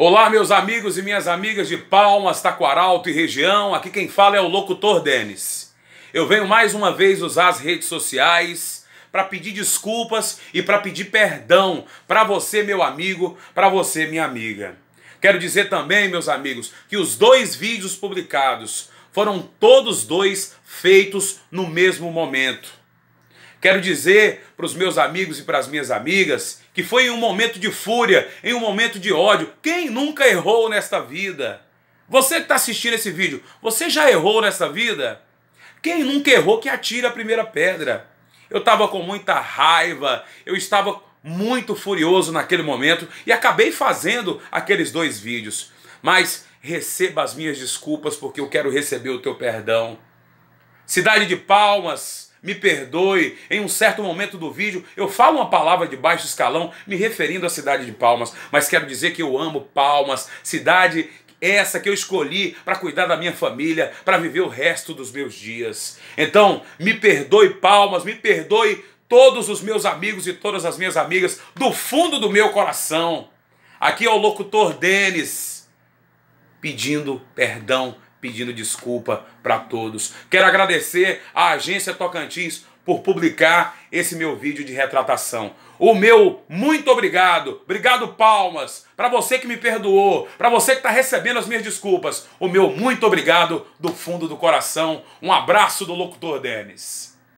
Olá, meus amigos e minhas amigas de Palmas, Taquaralto e região. Aqui quem fala é o locutor Denis. Eu venho mais uma vez usar as redes sociais para pedir desculpas e para pedir perdão para você, meu amigo, para você, minha amiga. Quero dizer também, meus amigos, que os dois vídeos publicados foram todos dois feitos no mesmo momento. Quero dizer para os meus amigos e para as minhas amigas que foi em um momento de fúria, em um momento de ódio. Quem nunca errou nesta vida? Você que está assistindo esse vídeo, você já errou nesta vida? Quem nunca errou que atira a primeira pedra? Eu estava com muita raiva, eu estava muito furioso naquele momento e acabei fazendo aqueles dois vídeos. Mas receba as minhas desculpas porque eu quero receber o teu perdão. Cidade de Palmas, me perdoe, em um certo momento do vídeo eu falo uma palavra de baixo escalão me referindo à cidade de Palmas, mas quero dizer que eu amo Palmas, cidade essa que eu escolhi para cuidar da minha família, para viver o resto dos meus dias. Então, me perdoe Palmas, me perdoe todos os meus amigos e todas as minhas amigas do fundo do meu coração. Aqui é o locutor Denis pedindo perdão pedindo desculpa para todos. Quero agradecer à Agência Tocantins por publicar esse meu vídeo de retratação. O meu muito obrigado, obrigado palmas, para você que me perdoou, para você que está recebendo as minhas desculpas. O meu muito obrigado do fundo do coração. Um abraço do locutor Denis.